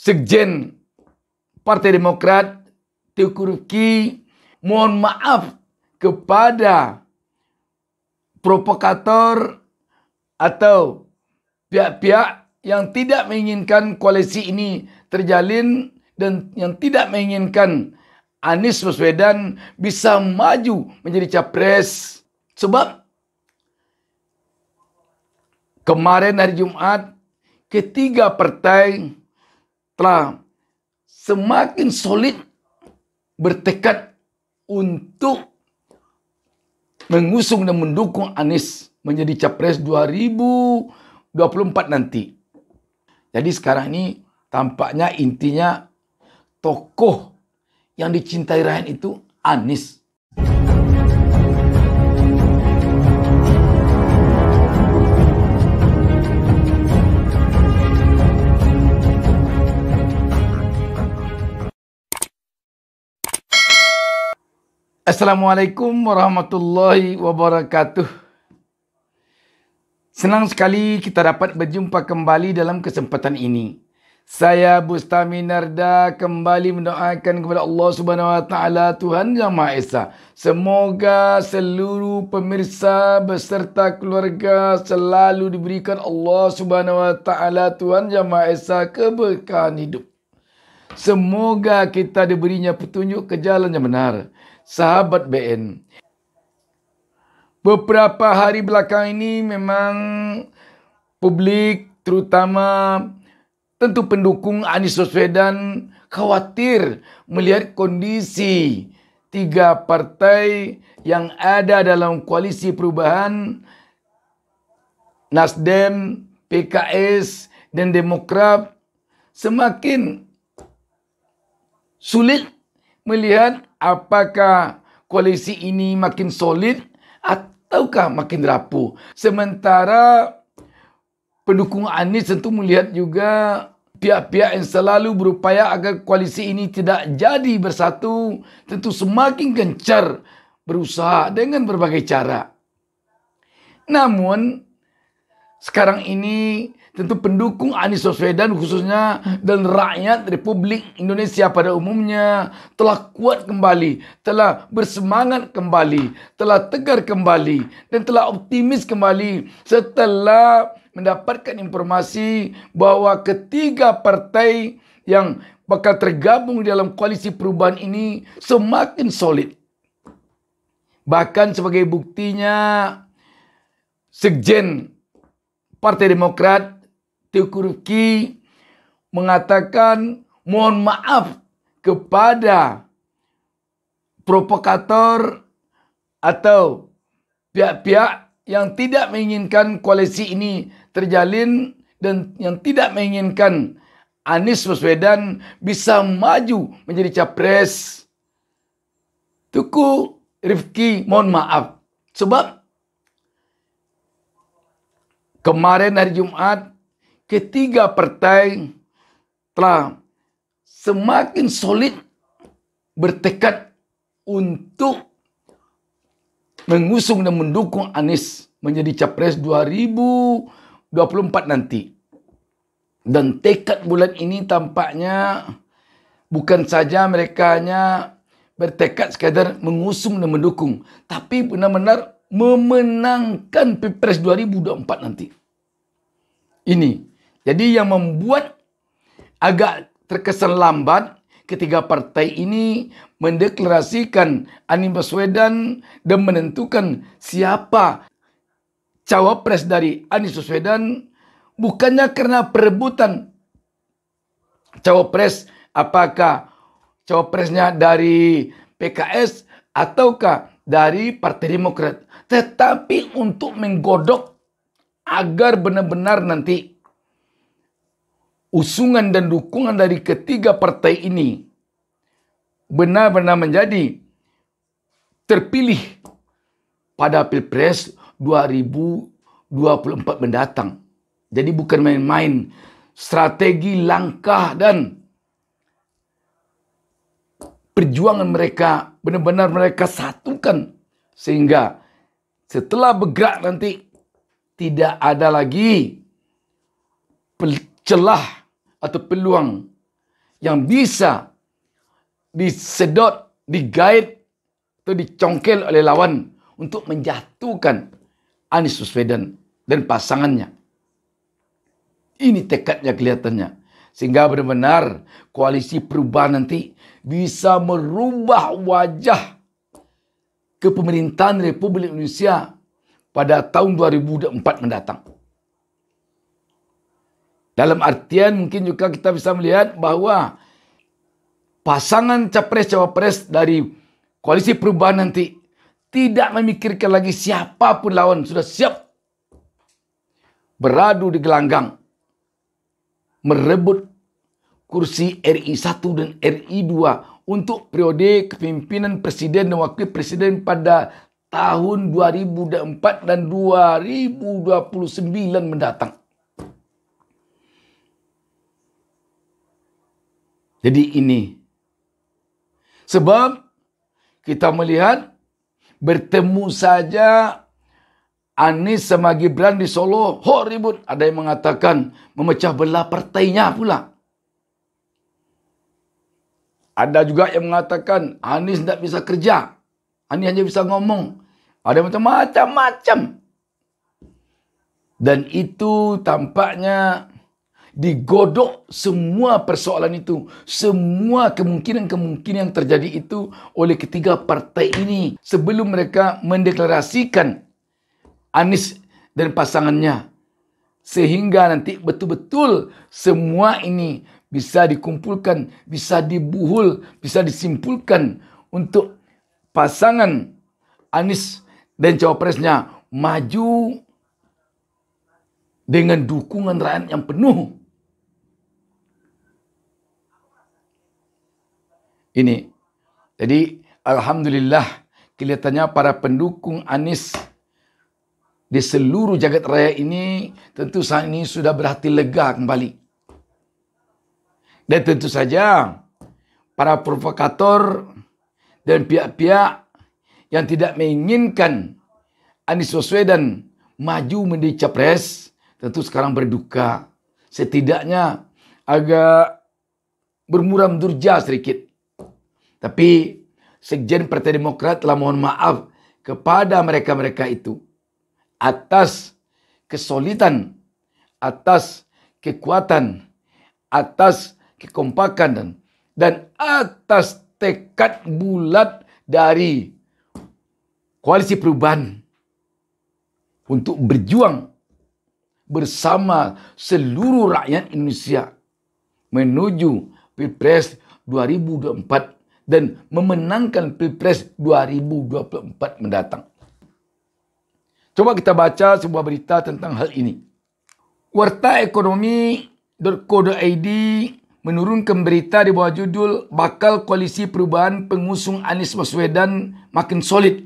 Sekjen Partai Demokrat Teuku Ruki mohon maaf kepada provokator atau pihak-pihak yang tidak menginginkan koalisi ini terjalin dan yang tidak menginginkan Anies Baswedan bisa maju menjadi capres. Sebab kemarin hari Jumat ketiga partai telah semakin solid bertekad untuk mengusung dan mendukung Anies menjadi capres 2024 nanti. Jadi sekarang ini tampaknya intinya tokoh yang dicintai rakyat itu Anies. Assalamualaikum warahmatullahi wabarakatuh. Senang sekali kita dapat berjumpa kembali dalam kesempatan ini. Saya Bustami Narda kembali mendoakan kepada Allah Subhanahu Wa Taala Tuhan Yang Maha Esa. Semoga seluruh pemirsa beserta keluarga selalu diberikan Allah Subhanahu Wa Taala Tuhan Yang Maha Esa keberkahan hidup. Semoga kita diberinya petunjuk ke jalan yang benar. sahabat BN. Beberapa hari belakang ini memang publik terutama tentu pendukung Anies Baswedan khawatir melihat kondisi tiga partai yang ada dalam koalisi perubahan Nasdem, PKS, dan Demokrat semakin sulit melihat apakah koalisi ini makin solid ataukah makin rapuh. Sementara pendukung Anies tentu melihat juga pihak-pihak yang selalu berupaya agar koalisi ini tidak jadi bersatu tentu semakin gencar berusaha dengan berbagai cara. Namun sekarang ini tentu pendukung Anies Baswedan khususnya dan rakyat Republik Indonesia pada umumnya telah kuat kembali, telah bersemangat kembali, telah tegar kembali dan telah optimis kembali setelah mendapatkan informasi bahwa ketiga partai yang bakal tergabung dalam koalisi perubahan ini semakin solid. Bahkan sebagai buktinya Sekjen Partai Demokrat Turki mengatakan mohon maaf kepada provokator atau pihak-pihak yang tidak menginginkan koalisi ini terjalin dan yang tidak menginginkan Anies Baswedan bisa maju menjadi capres. Tuku Rifki mohon maaf. Sebab kemarin hari Jumat ketiga partai telah semakin solid bertekad untuk mengusung dan mendukung Anies menjadi capres 2024 nanti. Dan tekad bulan ini tampaknya bukan saja mereka hanya bertekad sekadar mengusung dan mendukung, tapi benar-benar memenangkan Pilpres 2024 nanti. Ini jadi yang membuat agak terkesan lambat ketiga partai ini mendeklarasikan Anies Baswedan dan menentukan siapa cawapres dari Anies Baswedan bukannya karena perebutan cawapres apakah cawapresnya dari PKS ataukah dari Partai Demokrat tetapi untuk menggodok agar benar-benar nanti usungan dan dukungan dari ketiga partai ini benar-benar menjadi terpilih pada Pilpres 2024 mendatang. Jadi bukan main-main strategi, langkah dan perjuangan mereka benar-benar mereka satukan sehingga setelah bergerak nanti tidak ada lagi celah atau peluang yang bisa disedot, digait atau dicongkel oleh lawan untuk menjatuhkan Anies Baswedan dan pasangannya. Ini tekadnya kelihatannya. Sehingga benar-benar koalisi perubahan nanti bisa merubah wajah kepemerintahan Republik Indonesia pada tahun 2004 mendatang. Dalam artian mungkin juga kita bisa melihat bahwa pasangan capres-cawapres dari koalisi perubahan nanti tidak memikirkan lagi siapapun lawan sudah siap beradu di gelanggang merebut kursi RI 1 dan RI 2 untuk periode kepimpinan presiden dan wakil presiden pada tahun 2004 dan 2029 mendatang. Jadi ini. Sebab kita melihat bertemu saja Anies sama Gibran di Solo, ho ribut. Ada yang mengatakan memecah belah partainya pula. Ada juga yang mengatakan Anies tidak bisa kerja. Anies hanya bisa ngomong. Ada macam-macam. Dan itu tampaknya digodok semua persoalan itu, semua kemungkinan-kemungkinan yang terjadi itu oleh ketiga partai ini sebelum mereka mendeklarasikan Anies dan pasangannya sehingga nanti betul-betul semua ini bisa dikumpulkan, bisa dibuhul, bisa disimpulkan untuk pasangan Anies dan cawapresnya maju dengan dukungan rakyat yang penuh ini. Jadi alhamdulillah kelihatannya para pendukung Anis di seluruh jagat raya ini tentu saat ini sudah berhati lega kembali. Dan tentu saja para provokator dan pihak-pihak yang tidak menginginkan Anies Baswedan maju menjadi capres tentu sekarang berduka. Setidaknya agak bermuram durja sedikit. Tapi Sekjen Partai Demokrat telah mohon maaf kepada mereka-mereka itu atas kesulitan, atas kekuatan, atas kekompakan dan, dan atas tekad bulat dari koalisi perubahan untuk berjuang bersama seluruh rakyat Indonesia menuju Pilpres 2024 dan memenangkan Pilpres 2024 mendatang. Coba kita baca sebuah berita tentang hal ini. Warta Ekonomi, menurun menurunkan berita di bawah judul Bakal Koalisi Perubahan Pengusung Anies Baswedan Makin Solid.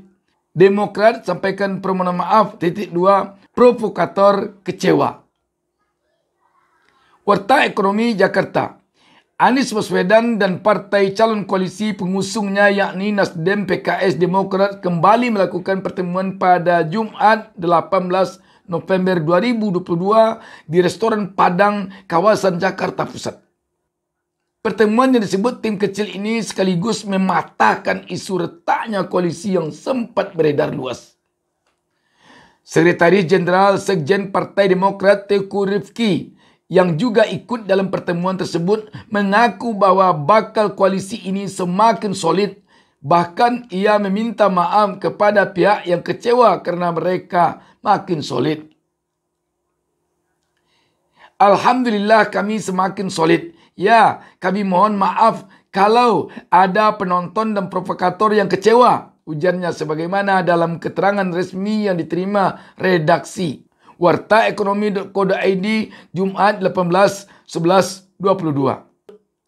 Demokrat sampaikan permohonan maaf titik dua provokator kecewa. Warta Ekonomi Jakarta Anies Baswedan dan partai calon koalisi pengusungnya yakni Nasdem, PKS, Demokrat kembali melakukan pertemuan pada Jumat 18 November 2022 di restoran Padang, kawasan Jakarta Pusat. Pertemuan yang disebut tim kecil ini sekaligus mematahkan isu retaknya koalisi yang sempat beredar luas. Sekretaris Jenderal Sekjen Partai Demokrat Teku Rifki yang juga ikut dalam pertemuan tersebut mengaku bahwa bakal koalisi ini semakin solid. Bahkan ia meminta maaf kepada pihak yang kecewa karena mereka makin solid. Alhamdulillah kami semakin solid. Ya, kami mohon maaf kalau ada penonton dan provokator yang kecewa. Ujarnya sebagaimana dalam keterangan resmi yang diterima redaksi. Warta ekonomi.co.id Jumat 18 11 22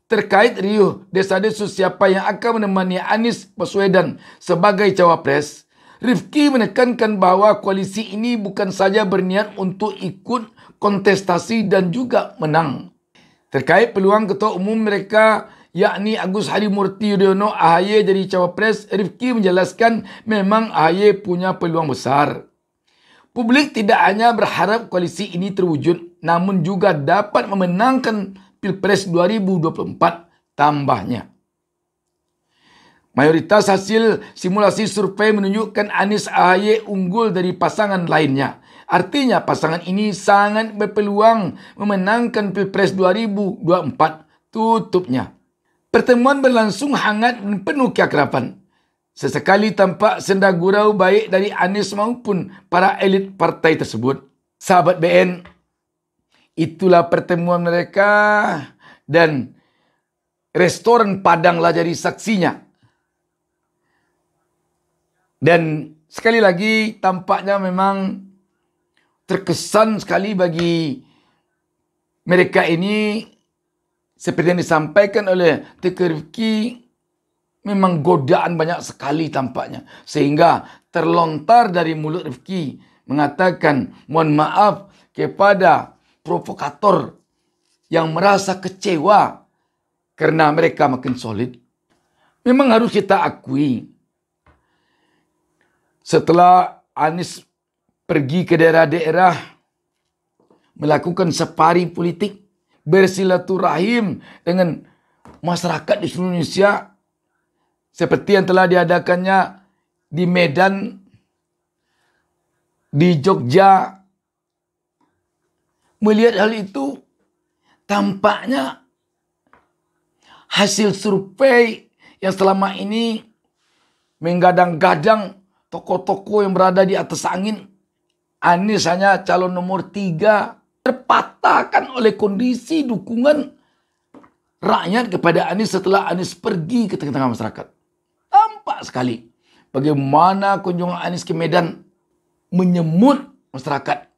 terkait riuh desa desas siapa yang akan menemani Anies Baswedan sebagai cawapres, Rifki menekankan bahwa koalisi ini bukan saja berniat untuk ikut kontestasi dan juga menang. Terkait peluang ketua umum mereka yakni Agus Harimurti Yudhoyono AHY jadi cawapres, Rifki menjelaskan memang AHY punya peluang besar. Publik tidak hanya berharap koalisi ini terwujud, namun juga dapat memenangkan Pilpres 2024 tambahnya. Mayoritas hasil simulasi survei menunjukkan Anies ahy unggul dari pasangan lainnya. Artinya pasangan ini sangat berpeluang memenangkan Pilpres 2024 tutupnya. Pertemuan berlangsung hangat dan penuh keakraban. Sesekali tampak senda gurau baik dari Anies maupun para elit partai tersebut. Sahabat BN, itulah pertemuan mereka dan restoran Padanglah jadi saksinya. Dan sekali lagi tampaknya memang terkesan sekali bagi mereka ini seperti yang disampaikan oleh Tekerki Memang godaan banyak sekali tampaknya. Sehingga terlontar dari mulut Rifki mengatakan mohon maaf kepada provokator yang merasa kecewa karena mereka makin solid. Memang harus kita akui. Setelah Anies pergi ke daerah-daerah melakukan safari politik bersilaturahim dengan masyarakat di seluruh Indonesia seperti yang telah diadakannya di Medan, di Jogja. Melihat hal itu, tampaknya hasil survei yang selama ini menggadang-gadang toko-toko yang berada di atas angin, Anies hanya calon nomor tiga, terpatahkan oleh kondisi dukungan rakyat kepada Anies setelah Anies pergi ke tengah-tengah masyarakat nampak sekali bagaimana kunjungan Anies ke Medan menyemut masyarakat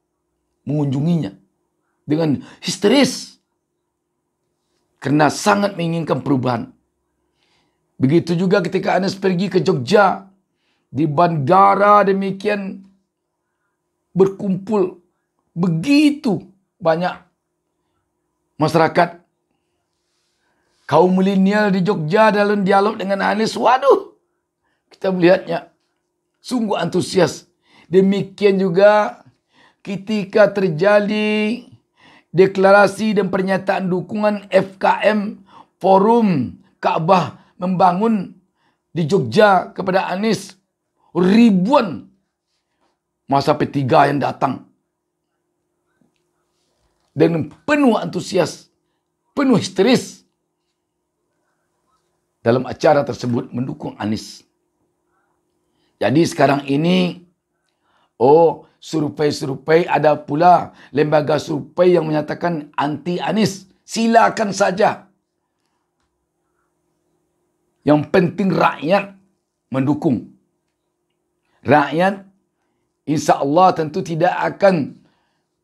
mengunjunginya dengan histeris karena sangat menginginkan perubahan. Begitu juga ketika Anies pergi ke Jogja di bandara demikian berkumpul begitu banyak masyarakat kaum milenial di Jogja dalam dialog dengan Anies. Waduh, kita melihatnya sungguh antusias. Demikian juga ketika terjadi deklarasi dan pernyataan dukungan FKM Forum Ka'bah membangun di Jogja kepada Anies ribuan masa P3 yang datang dengan penuh antusias, penuh histeris dalam acara tersebut mendukung Anies. Jadi sekarang ini, oh survei-survei ada pula lembaga survei yang menyatakan anti Anis. Silakan saja. Yang penting rakyat mendukung. Rakyat insya Allah tentu tidak akan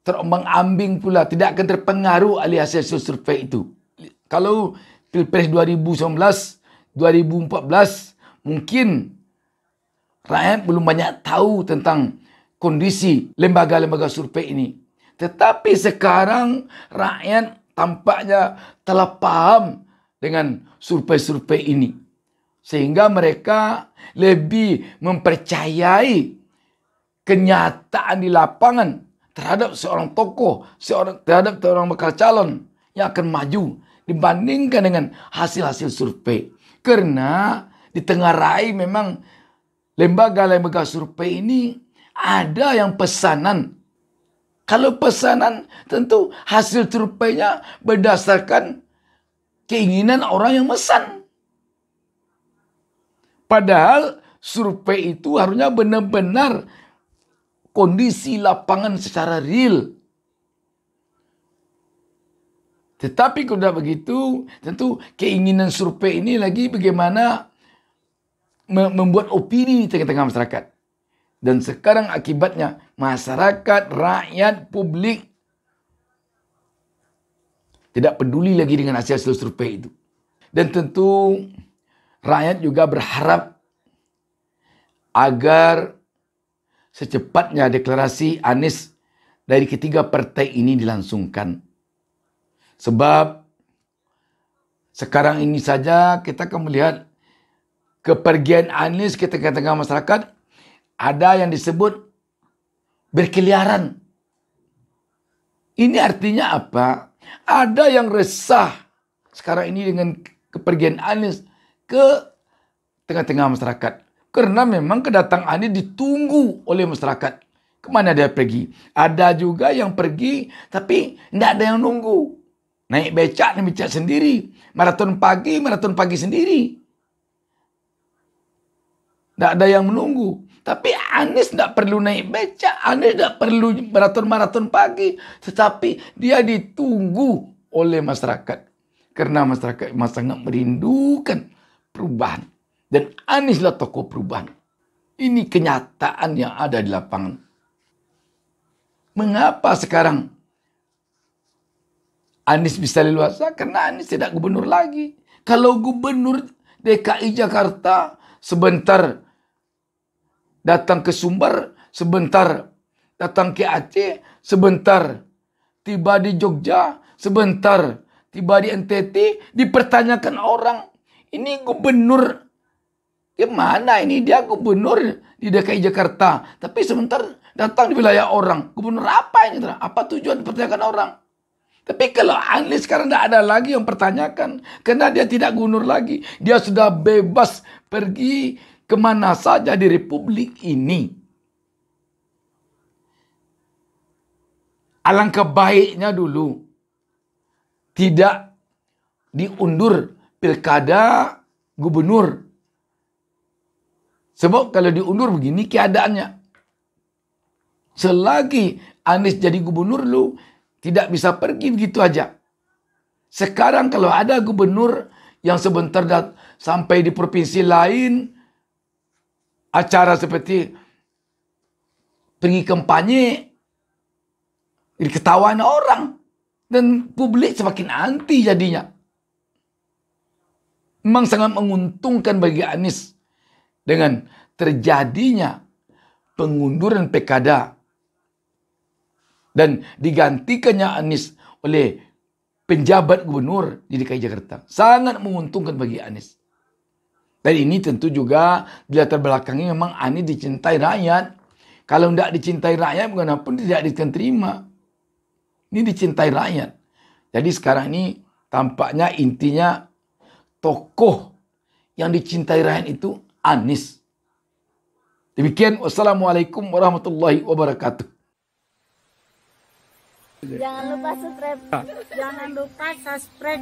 terombang ambing pula, tidak akan terpengaruh oleh hasil survei itu. Kalau Pilpres 2019, 2014 mungkin Rakyat belum banyak tahu tentang kondisi lembaga-lembaga survei ini. Tetapi sekarang rakyat tampaknya telah paham dengan survei-survei ini. Sehingga mereka lebih mempercayai kenyataan di lapangan terhadap seorang tokoh, seorang terhadap seorang bakal calon yang akan maju dibandingkan dengan hasil-hasil survei. Karena di tengah rai memang lembaga-lembaga survei ini ada yang pesanan. Kalau pesanan tentu hasil surveinya berdasarkan keinginan orang yang mesan. Padahal survei itu harusnya benar-benar kondisi lapangan secara real. Tetapi kalau begitu, tentu keinginan survei ini lagi bagaimana membuat opini di tengah-tengah masyarakat. Dan sekarang akibatnya masyarakat, rakyat, publik tidak peduli lagi dengan hasil-hasil survei itu. Dan tentu rakyat juga berharap agar secepatnya deklarasi Anies dari ketiga partai ini dilangsungkan. Sebab sekarang ini saja kita akan melihat kepergian Anies ke tengah-tengah masyarakat ada yang disebut berkeliaran. Ini artinya apa? Ada yang resah sekarang ini dengan kepergian Anies ke tengah-tengah masyarakat. Karena memang kedatangan Anies ditunggu oleh masyarakat. Kemana dia pergi? Ada juga yang pergi tapi tidak ada yang nunggu. Naik becak, naik becak sendiri. Maraton pagi, maraton pagi sendiri. Tidak ada yang menunggu. Tapi Anies tidak perlu naik beca, Anies tidak perlu maraton-maraton pagi. Tetapi dia ditunggu oleh masyarakat. Karena masyarakat sangat merindukan perubahan. Dan Anieslah tokoh perubahan. Ini kenyataan yang ada di lapangan. Mengapa sekarang Anies bisa leluasa? Karena Anies tidak gubernur lagi. Kalau gubernur DKI Jakarta sebentar datang ke Sumber sebentar, datang ke Aceh sebentar, tiba di Jogja sebentar, tiba di NTT dipertanyakan orang, ini gubernur gimana ini dia gubernur di DKI Jakarta, tapi sebentar datang di wilayah orang. Gubernur apa ini? Apa tujuan dipertanyakan orang? Tapi kalau Anies sekarang tidak ada lagi yang pertanyakan. Karena dia tidak gubernur lagi. Dia sudah bebas pergi kemana saja di republik ini. Alangkah baiknya dulu tidak diundur pilkada gubernur. Sebab kalau diundur begini keadaannya. Selagi Anies jadi gubernur lu tidak bisa pergi begitu aja. Sekarang kalau ada gubernur yang sebentar sampai di provinsi lain acara seperti pergi kampanye diketawain orang dan publik semakin anti jadinya. Memang sangat menguntungkan bagi Anies dengan terjadinya pengunduran PKD dan digantikannya Anies oleh penjabat gubernur di DKI Jakarta. Sangat menguntungkan bagi Anies. Dan ini tentu juga di latar belakangnya memang Ani dicintai rakyat. Kalau tidak dicintai rakyat, bagaimanapun tidak diterima. Ini dicintai rakyat. Jadi sekarang ini tampaknya intinya tokoh yang dicintai rakyat itu Anies. Demikian wassalamualaikum warahmatullahi wabarakatuh. Jangan lupa subscribe. Jangan lupa subscribe.